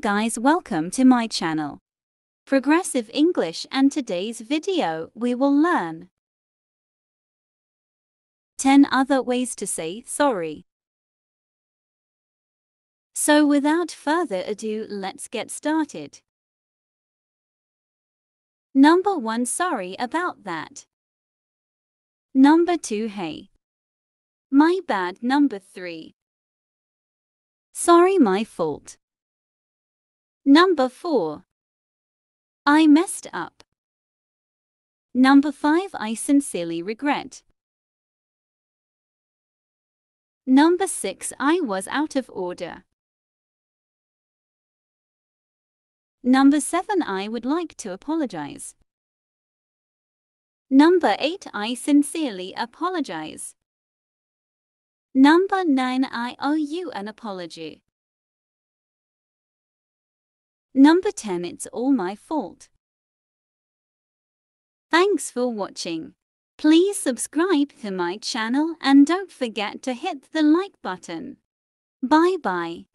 guys welcome to my channel. Progressive English and today's video we will learn 10 other ways to say sorry. So without further ado let's get started. Number 1 sorry about that. Number 2 hey. My bad number 3. Sorry my fault. Number 4. I messed up. Number 5. I sincerely regret. Number 6. I was out of order. Number 7. I would like to apologize. Number 8. I sincerely apologize. Number 9. I owe you an apology. Number 10 It's all my fault. Thanks for watching. Please subscribe to my channel and don't forget to hit the like button. Bye bye.